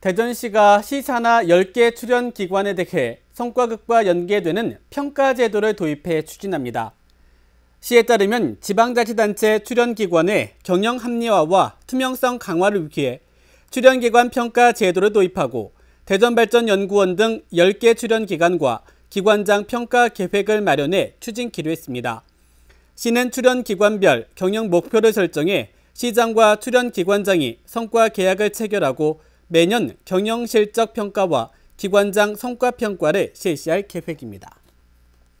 대전시가 시사나 10개 출연 기관에 대해 성과급과 연계되는 평가 제도를 도입해 추진합니다. 시에 따르면 지방자치단체 출연기관의 경영 합리화와 투명성 강화를 위해 출연기관 평가 제도를 도입하고 대전발전연구원 등 10개 출연기관과 기관장 평가 계획을 마련해 추진키로 했습니다. 시는 출연기관별 경영 목표를 설정해 시장과 출연기관장이 성과 계약을 체결하고 매년 경영실적 평가와 기관장 성과평가를 실시할 계획입니다.